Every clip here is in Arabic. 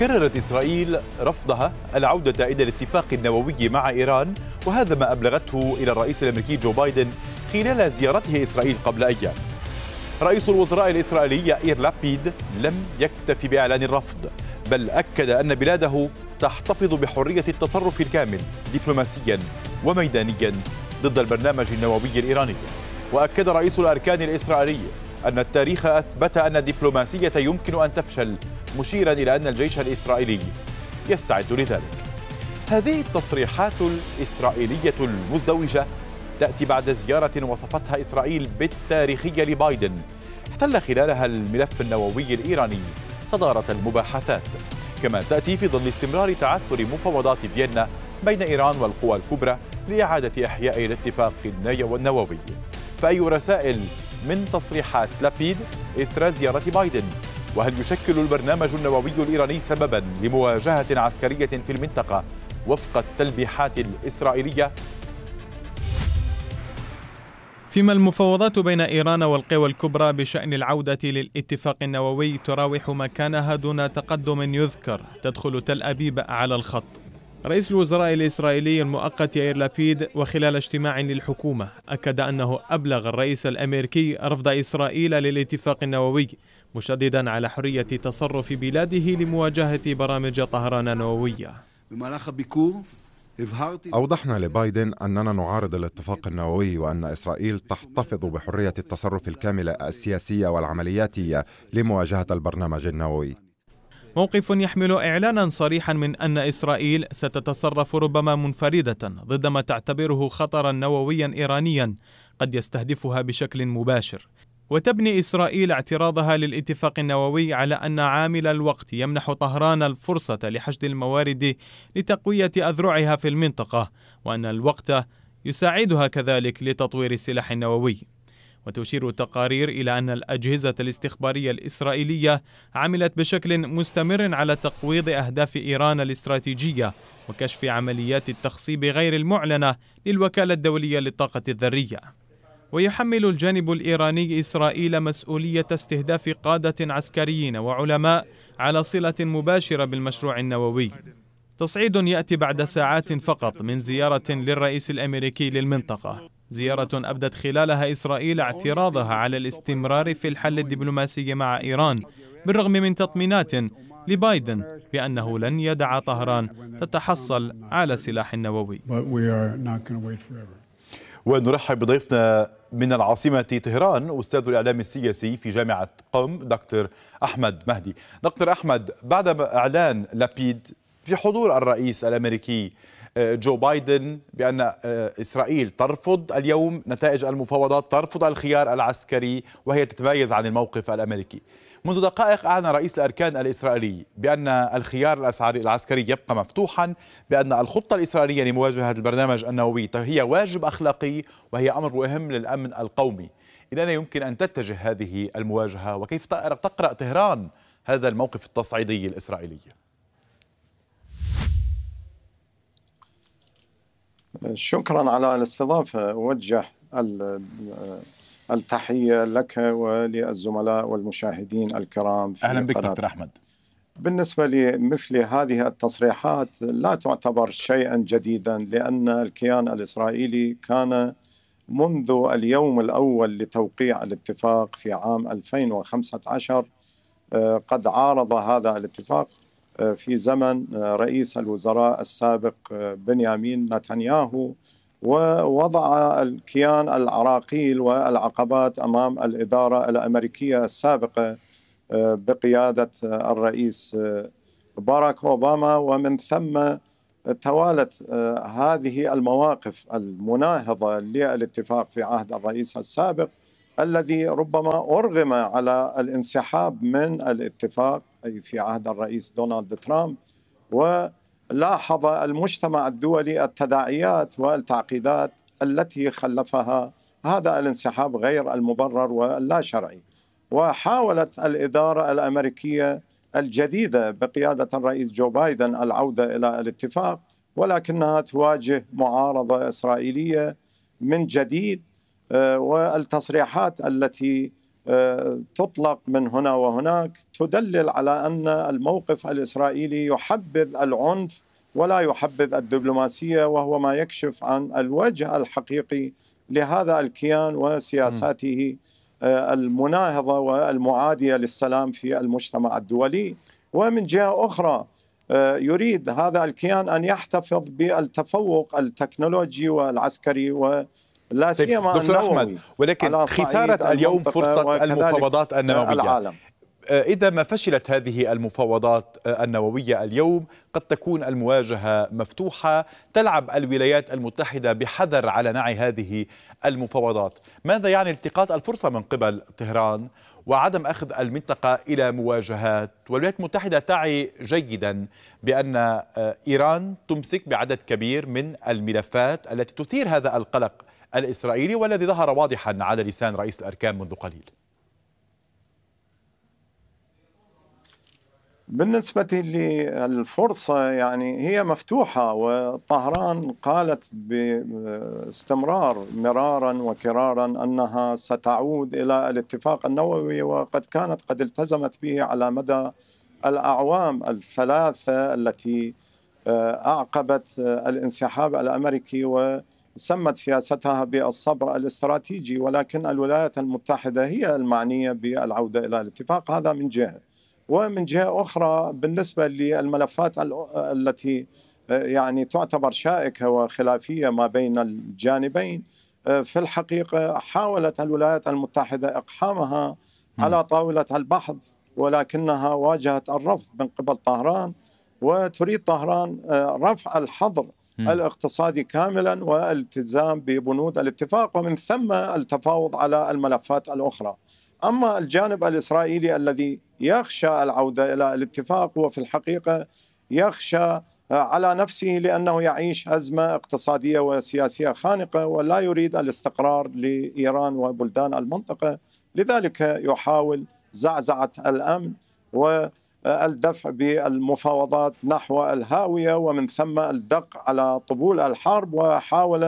كررت إسرائيل رفضها العودة إلى الاتفاق النووي مع إيران وهذا ما أبلغته إلى الرئيس الأمريكي جو بايدن خلال زيارته إسرائيل قبل أيام رئيس الوزراء الإسرائيلي إير لابيد لم يكتفي بإعلان الرفض بل أكد أن بلاده تحتفظ بحرية التصرف الكامل دبلوماسيا وميدانيا ضد البرنامج النووي الإيراني وأكد رئيس الأركان الإسرائيلي أن التاريخ أثبت أن الدبلوماسية يمكن أن تفشل مشيرا إلى أن الجيش الإسرائيلي يستعد لذلك هذه التصريحات الإسرائيلية المزدوجة تأتي بعد زيارة وصفتها إسرائيل بالتاريخية لبايدن احتل خلالها الملف النووي الإيراني صدارة المباحثات كما تأتي في ظل استمرار تعثر مفاوضات فيينا بين إيران والقوى الكبرى لإعادة إحياء الاتفاق النووي فأي رسائل من تصريحات لابيد إثر زيارة بايدن وهل يشكل البرنامج النووي الإيراني سببا لمواجهة عسكرية في المنطقة وفق التلبيحات الإسرائيلية؟ فيما المفاوضات بين إيران والقوى الكبرى بشأن العودة للاتفاق النووي تراوح مكانها دون تقدم يذكر تدخل تل أبيب على الخط رئيس الوزراء الإسرائيلي المؤقت ياير لابيد وخلال اجتماع للحكومة أكد أنه أبلغ الرئيس الأمريكي رفض إسرائيل للاتفاق النووي مشددا على حرية تصرف بلاده لمواجهة برامج طهران النووية أوضحنا لبايدن أننا نعارض الاتفاق النووي وأن إسرائيل تحتفظ بحرية التصرف الكاملة السياسية والعملياتية لمواجهة البرنامج النووي موقف يحمل إعلانا صريحا من أن إسرائيل ستتصرف ربما منفردة ضد ما تعتبره خطرا نوويا إيرانيا قد يستهدفها بشكل مباشر وتبني إسرائيل اعتراضها للاتفاق النووي على أن عامل الوقت يمنح طهران الفرصة لحشد الموارد لتقوية أذرعها في المنطقة وأن الوقت يساعدها كذلك لتطوير السلاح النووي وتشير التقارير إلى أن الأجهزة الاستخبارية الإسرائيلية عملت بشكل مستمر على تقويض أهداف إيران الاستراتيجية وكشف عمليات التخصيب غير المعلنة للوكالة الدولية للطاقة الذرية ويحمل الجانب الإيراني إسرائيل مسؤولية استهداف قادة عسكريين وعلماء على صلة مباشرة بالمشروع النووي تصعيد ياتي بعد ساعات فقط من زياره للرئيس الامريكي للمنطقه زيارة أبدت خلالها إسرائيل اعتراضها على الاستمرار في الحل الدبلوماسي مع إيران بالرغم من تطمينات لبايدن بأنه لن يدع طهران تتحصل على سلاح نووي ونرحب بضيفنا من العاصمة طهران أستاذ الإعلام السياسي في جامعة قم دكتور أحمد مهدي دكتور أحمد بعد إعلان لابيد في حضور الرئيس الأمريكي آه، جو بايدن بأن آه، إسرائيل ترفض اليوم نتائج المفاوضات ترفض الخيار العسكري وهي تتميز عن الموقف الأمريكي منذ دقائق أعلن رئيس الأركان الإسرائيلي بأن الخيار العسكري يبقى مفتوحا بأن الخطة الإسرائيلية لمواجهة البرنامج النووي هي واجب أخلاقي وهي أمر مهم للأمن القومي إلى أين يمكن أن تتجه هذه المواجهة وكيف تقرأ طهران هذا الموقف التصعيدي الإسرائيلي شكرا على الاستضافة أوجه التحية لك وللزملاء والمشاهدين الكرام في أهلا بك دكتور أحمد بالنسبة لمثل هذه التصريحات لا تعتبر شيئا جديدا لأن الكيان الإسرائيلي كان منذ اليوم الأول لتوقيع الاتفاق في عام 2015 آه، قد عارض هذا الاتفاق في زمن رئيس الوزراء السابق بنيامين نتنياهو ووضع الكيان العراقيل والعقبات امام الاداره الامريكيه السابقه آه، بقياده الرئيس آه، باراك اوباما ومن ثم توالت آه، هذه المواقف المناهضه للاتفاق في عهد الرئيس السابق الذي ربما ارغم على الانسحاب من الاتفاق في عهد الرئيس دونالد ترامب ولاحظ المجتمع الدولي التداعيات والتعقيدات التي خلفها هذا الانسحاب غير المبرر واللا شرعي وحاولت الإدارة الأمريكية الجديدة بقيادة الرئيس جو بايدن العودة إلى الاتفاق ولكنها تواجه معارضة إسرائيلية من جديد آه، والتصريحات التي آه، تطلق من هنا وهناك تدلل على ان الموقف الاسرائيلي يحبذ العنف ولا يحبذ الدبلوماسيه وهو ما يكشف عن الوجه الحقيقي لهذا الكيان وسياساته آه، المناهضه والمعاديه للسلام في المجتمع الدولي ومن جهه اخرى آه، يريد هذا الكيان ان يحتفظ بالتفوق التكنولوجي والعسكري و لا طيب، سيما دكتور احمد ولكن خساره اليوم فرصه المفاوضات النوويه العالم. آه، إذا ما فشلت هذه المفاوضات آه، النووية اليوم قد تكون المواجهة مفتوحة تلعب الولايات المتحدة بحذر على نعي هذه المفاوضات ماذا يعني التقاط الفرصة من قبل طهران وعدم أخذ المنطقة إلى مواجهات والولايات المتحدة تعي جيدا بأن آه، إيران تمسك بعدد كبير من الملفات التي تثير هذا القلق الإسرائيلي والذي ظهر واضحا على لسان رئيس الأركان منذ قليل بالنسبة للفرصة يعني هي مفتوحة وطهران قالت باستمرار مرارا وكرارا أنها ستعود إلى الاتفاق النووي وقد كانت قد التزمت به على مدى الأعوام الثلاثة التي آه، أعقبت آه، الانسحاب الأمريكي و سمت سياستها بالصبر الاستراتيجي ولكن الولايات المتحدة هي المعنية بالعودة إلى الاتفاق هذا من جهة ومن جهة أخرى بالنسبة للملفات التي يعني تعتبر شائكة وخلافية ما بين الجانبين في الحقيقة حاولت الولايات المتحدة إقحامها على طاولة البحث ولكنها واجهت الرفض من قبل طهران وتريد طهران آه، رفع الحظر الاقتصادي كاملا والالتزام ببنود الاتفاق ومن ثم التفاوض على الملفات الاخرى. اما الجانب الاسرائيلي الذي يخشى العوده الى الاتفاق هو في الحقيقه يخشى على نفسه لانه يعيش ازمه اقتصاديه وسياسيه خانقه ولا يريد الاستقرار لايران وبلدان المنطقه، لذلك يحاول زعزعه الامن و الدفع بالمفاوضات نحو الهاويه ومن ثم الدق على طبول الحرب وحاول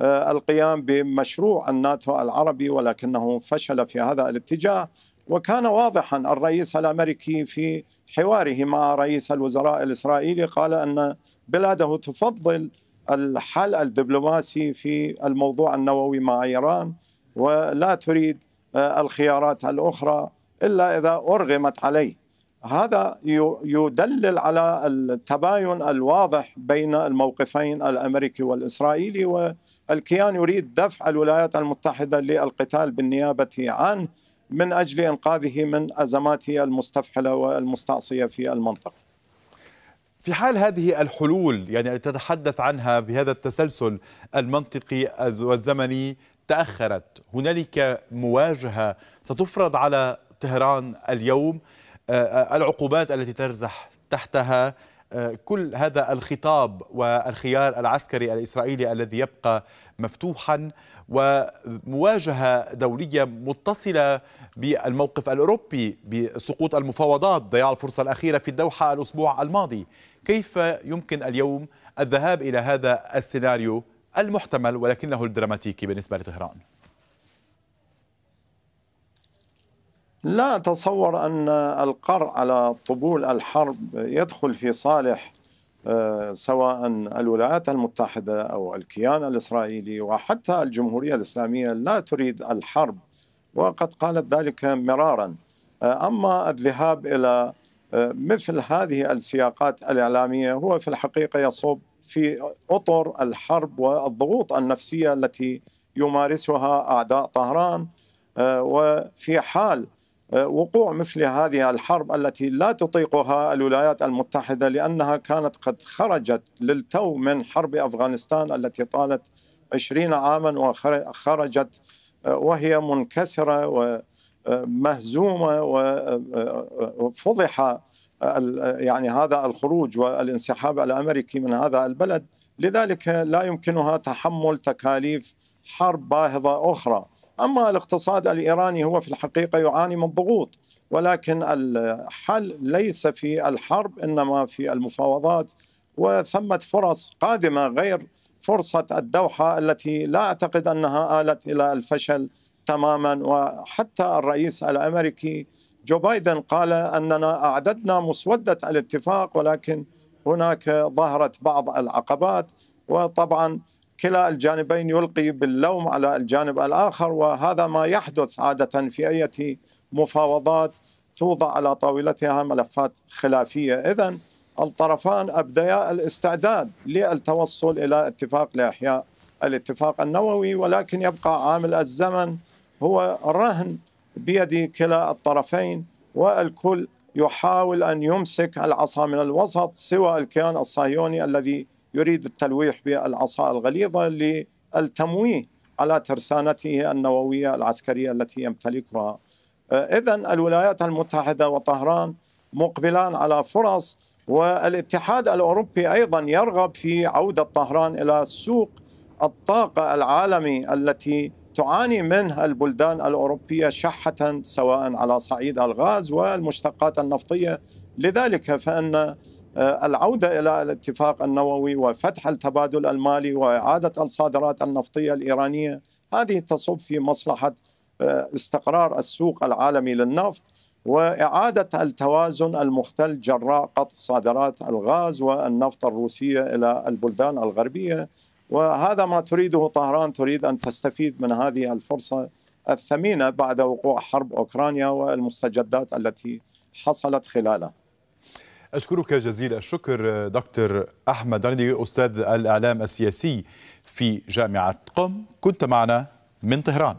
آه، القيام بمشروع الناتو العربي ولكنه فشل في هذا الاتجاه وكان واضحا الرئيس الامريكي في حواره مع رئيس الوزراء الاسرائيلي قال ان بلاده تفضل الحل الدبلوماسي في الموضوع النووي مع ايران ولا تريد آه، الخيارات الاخرى الا اذا ارغمت عليه هذا يدلل على التباين الواضح بين الموقفين الامريكي والاسرائيلي والكيان يريد دفع الولايات المتحده للقتال بالنيابه عنه من اجل انقاذه من ازماته المستفحله والمستعصيه في المنطقه. في حال هذه الحلول يعني تتحدث عنها بهذا التسلسل المنطقي والزمني تاخرت، هنالك مواجهه ستفرض على طهران اليوم آه، العقوبات التي ترزح تحتها آه، كل هذا الخطاب والخيار العسكري الاسرائيلي الذي يبقى مفتوحا ومواجهه دوليه متصله بالموقف الاوروبي بسقوط المفاوضات ضياع الفرصه الاخيره في الدوحه الاسبوع الماضي كيف يمكن اليوم الذهاب الى هذا السيناريو المحتمل ولكنه الدراماتيكي بالنسبه لطهران لا أتصور أن القرع على طبول الحرب يدخل في صالح آه، سواء الولايات المتحدة أو الكيان الإسرائيلي وحتى الجمهورية الإسلامية لا تريد الحرب وقد قالت ذلك مرارا آه، أما الذهاب إلى آه، مثل هذه السياقات الإعلامية هو في الحقيقة يصب في أطر الحرب والضغوط النفسية التي يمارسها أعداء طهران وفي حال وقوع مثل هذه الحرب التي لا تطيقها الولايات المتحده لانها كانت قد خرجت للتو من حرب افغانستان التي طالت 20 عاما وخرجت آه، وهي منكسره ومهزومه آه، وفضح آه، يعني هذا الخروج والانسحاب الامريكي من هذا البلد لذلك لا يمكنها تحمل تكاليف حرب باهظه اخرى أما الاقتصاد الإيراني هو في الحقيقة يعاني من ضغوط ولكن الحل ليس في الحرب إنما في المفاوضات وثمة فرص قادمة غير فرصة الدوحة التي لا أعتقد أنها آلت إلى الفشل تماما وحتى الرئيس الأمريكي جو بايدن قال أننا أعددنا مسودة الاتفاق ولكن هناك ظهرت بعض العقبات وطبعا كلا الجانبين يلقي باللوم على الجانب الآخر وهذا ما يحدث عادة في أي مفاوضات توضع على طاولتها ملفات خلافية إذا الطرفان أبديا الاستعداد للتوصل إلى اتفاق لإحياء الاتفاق النووي ولكن يبقى عامل الزمن هو الرهن بيد كلا الطرفين والكل يحاول أن يمسك العصا من الوسط سوى الكيان الصهيوني الذي يريد التلويح بالعصا الغليظة للتمويه على ترسانته النووية العسكرية التي يمتلكها آه، إذا الولايات المتحدة وطهران مقبلان على فرص والاتحاد الأوروبي أيضا يرغب في عودة طهران إلى سوق الطاقة العالمي التي تعاني منها البلدان الأوروبية شحة سواء على صعيد الغاز والمشتقات النفطية لذلك فإن آه، العودة إلى الاتفاق النووي وفتح التبادل المالي وإعادة الصادرات النفطية الإيرانية هذه تصب في مصلحة آه، استقرار السوق العالمي للنفط وإعادة التوازن المختل جراء قطع صادرات الغاز والنفط الروسية إلى البلدان الغربية وهذا ما تريده طهران تريد أن تستفيد من هذه الفرصة الثمينة بعد وقوع حرب أوكرانيا والمستجدات التي حصلت خلالها أشكرك جزيل الشكر دكتور أحمد رندي أستاذ الإعلام السياسي في جامعة قم كنت معنا من طهران